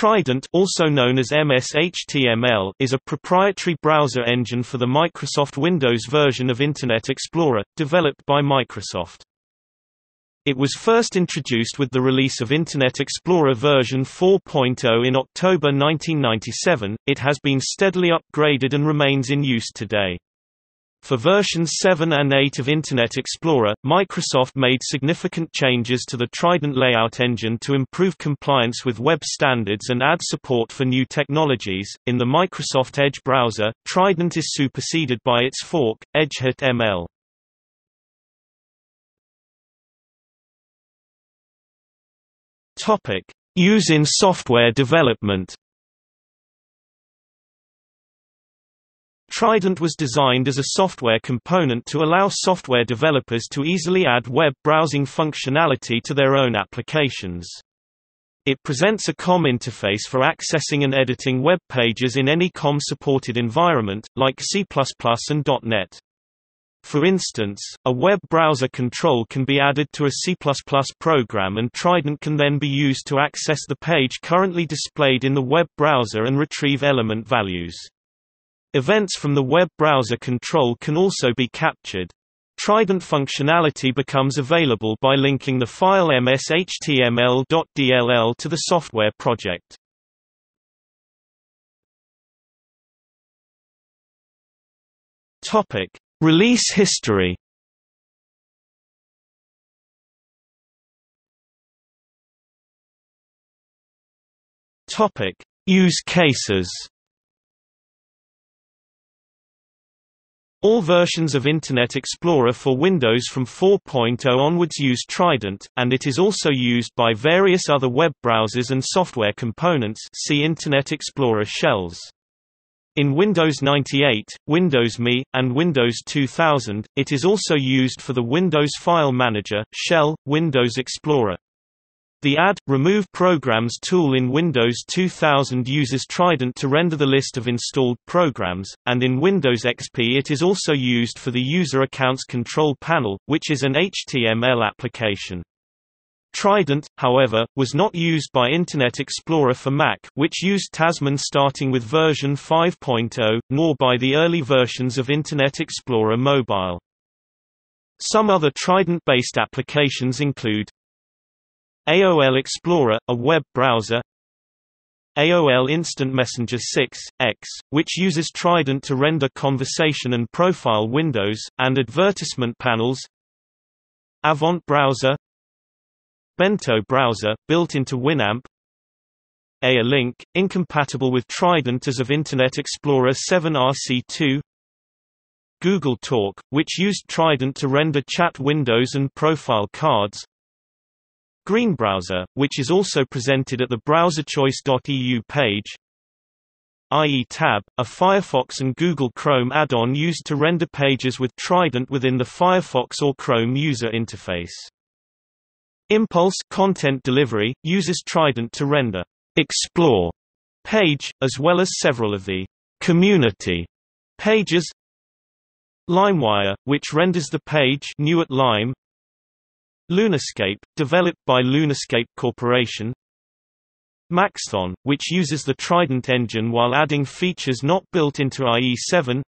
Trident also known as MSHTML is a proprietary browser engine for the Microsoft Windows version of Internet Explorer, developed by Microsoft. It was first introduced with the release of Internet Explorer version 4.0 in October 1997. It has been steadily upgraded and remains in use today. For versions 7 and 8 of Internet Explorer, Microsoft made significant changes to the Trident layout engine to improve compliance with web standards and add support for new technologies. In the Microsoft Edge browser, Trident is superseded by its fork, EdgeHit ML. Topic: Use in software development. Trident was designed as a software component to allow software developers to easily add web browsing functionality to their own applications. It presents a COM interface for accessing and editing web pages in any COM-supported environment, like C++ and .NET. For instance, a web browser control can be added to a C++ program and Trident can then be used to access the page currently displayed in the web browser and retrieve element values. Events from the web browser control can also be captured. Trident functionality becomes available by linking the file mshtml.dll to the software project. Topic: Release history. Topic: Use cases. All versions of Internet Explorer for Windows from 4.0 onwards use Trident, and it is also used by various other web browsers and software components see Internet Explorer shells. In Windows 98, Windows ME, and Windows 2000, it is also used for the Windows File Manager, Shell, Windows Explorer, the Add, Remove Programs tool in Windows 2000 uses Trident to render the list of installed programs, and in Windows XP it is also used for the User Accounts Control Panel, which is an HTML application. Trident, however, was not used by Internet Explorer for Mac which used Tasman starting with version 5.0, nor by the early versions of Internet Explorer Mobile. Some other Trident-based applications include AOL Explorer, a web browser AOL Instant Messenger 6, X, which uses Trident to render conversation and profile windows, and advertisement panels Avant Browser Bento Browser, built into Winamp AIA Link, incompatible with Trident as of Internet Explorer 7 RC2 Google Talk, which used Trident to render chat windows and profile cards Green browser, which is also presented at the browserchoice.eu page IE Tab, a Firefox and Google Chrome add-on used to render pages with Trident within the Firefox or Chrome user interface. Impulse content delivery, uses Trident to render explore page, as well as several of the community pages LimeWire, which renders the page new at Lime Lunascape, developed by Lunascape Corporation Maxthon, which uses the Trident engine while adding features not built into IE7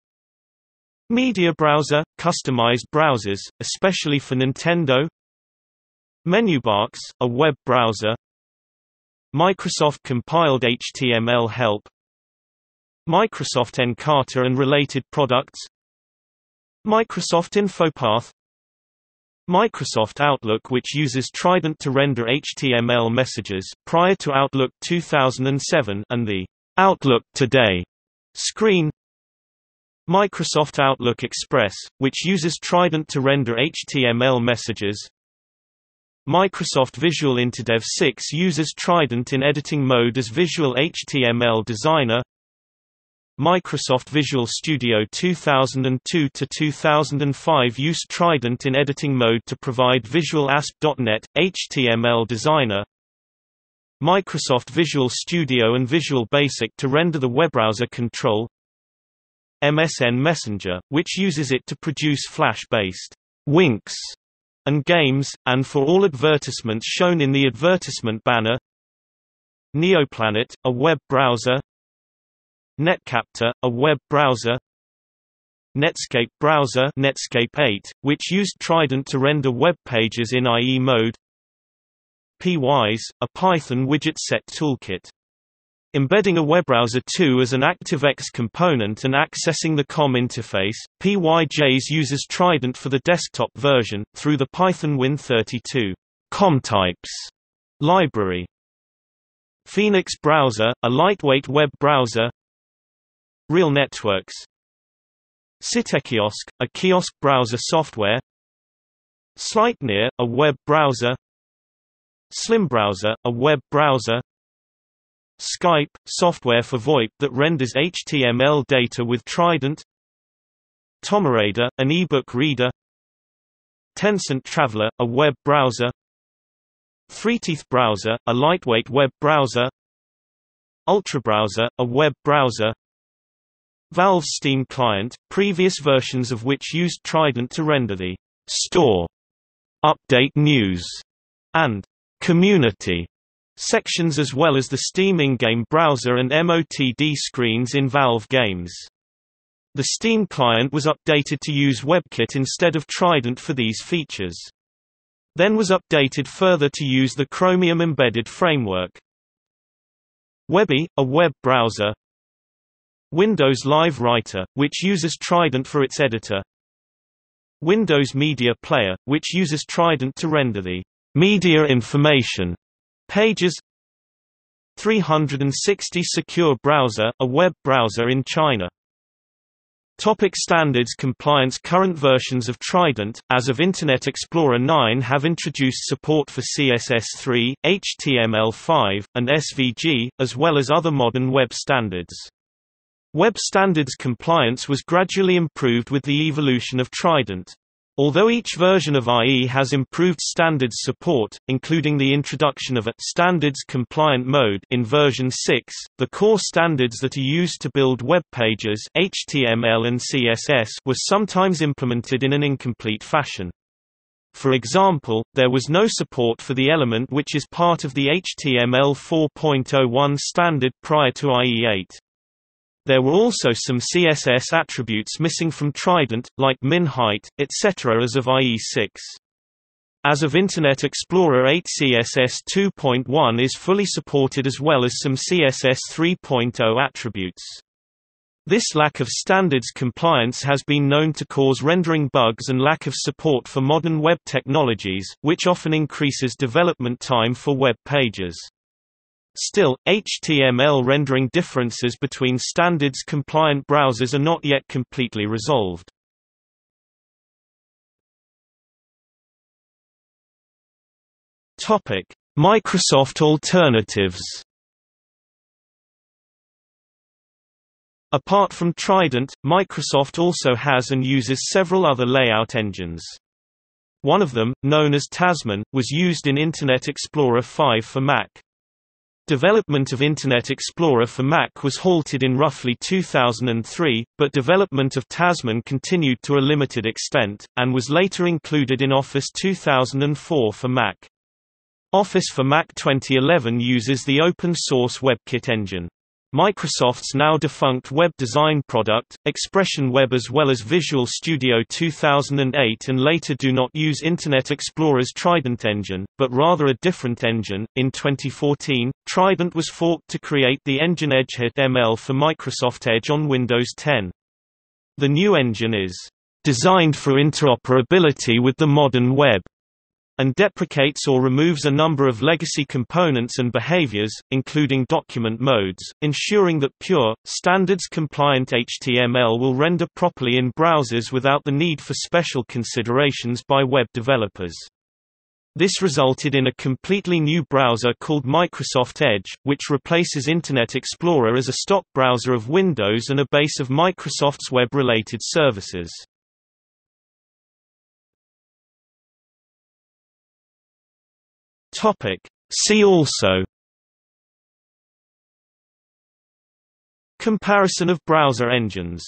Media Browser – customized browsers, especially for Nintendo MenuBox, a web browser Microsoft compiled HTML help Microsoft Encarta and related products Microsoft InfoPath Microsoft Outlook which uses Trident to render HTML messages, prior to Outlook 2007 and the Outlook Today screen Microsoft Outlook Express, which uses Trident to render HTML messages Microsoft Visual InterDev 6 uses Trident in editing mode as Visual HTML Designer Microsoft Visual Studio 2002-2005 used Trident in editing mode to provide Visual ASP.NET, HTML Designer Microsoft Visual Studio and Visual Basic to render the web browser control MSN Messenger, which uses it to produce Flash-based winks and games, and for all advertisements shown in the advertisement banner Neoplanet, a web browser Netcaptor, a web browser Netscape browser Netscape 8, which used Trident to render web pages in IE mode PWise, a Python widget set toolkit. Embedding a web browser 2 as an ActiveX component and accessing the COM interface, PYJs uses Trident for the desktop version, through the Python Win32 COM types library. Phoenix Browser, a lightweight web browser Real networks Citekiosk, a kiosk browser software Slightnear, a web browser SlimBrowser, a web browser Skype, software for VoIP that renders HTML data with Trident Tomerader, an e-book reader Tencent Traveler, a web browser Teeth Browser, a lightweight web browser UltraBrowser, a web browser Valve Steam client, previous versions of which used Trident to render the store, update news, and community sections as well as the Steam in-game browser and MOTD screens in Valve games. The Steam client was updated to use WebKit instead of Trident for these features. Then was updated further to use the Chromium embedded framework. Webby, a web browser, Windows Live Writer, which uses Trident for its editor Windows Media Player, which uses Trident to render the media information pages 360 Secure Browser, a web browser in China Topic standards Compliance Current versions of Trident, as of Internet Explorer 9 have introduced support for CSS3, HTML5, and SVG, as well as other modern web standards. Web standards compliance was gradually improved with the evolution of Trident. Although each version of IE has improved standards support, including the introduction of a standards-compliant mode in version 6, the core standards that are used to build web pages HTML and CSS were sometimes implemented in an incomplete fashion. For example, there was no support for the element which is part of the HTML 4.01 standard prior to IE8. There were also some CSS attributes missing from Trident, like min height, etc. as of IE6. As of Internet Explorer 8 CSS 2.1 is fully supported as well as some CSS 3.0 attributes. This lack of standards compliance has been known to cause rendering bugs and lack of support for modern web technologies, which often increases development time for web pages. Still, HTML rendering differences between standards-compliant browsers are not yet completely resolved. Microsoft alternatives Apart from Trident, Microsoft also has and uses several other layout engines. One of them, known as Tasman, was used in Internet Explorer 5 for Mac. Development of Internet Explorer for Mac was halted in roughly 2003, but development of Tasman continued to a limited extent, and was later included in Office 2004 for Mac. Office for Mac 2011 uses the open-source WebKit engine. Microsoft's now defunct web design product, Expression Web as well as Visual Studio 2008 and later do not use Internet Explorer's Trident engine, but rather a different engine. In 2014, Trident was forked to create the engine EdgeHit ML for Microsoft Edge on Windows 10. The new engine is designed for interoperability with the modern web and deprecates or removes a number of legacy components and behaviors, including document modes, ensuring that pure, standards-compliant HTML will render properly in browsers without the need for special considerations by web developers. This resulted in a completely new browser called Microsoft Edge, which replaces Internet Explorer as a stock browser of Windows and a base of Microsoft's web-related services. Topic. See also Comparison of browser engines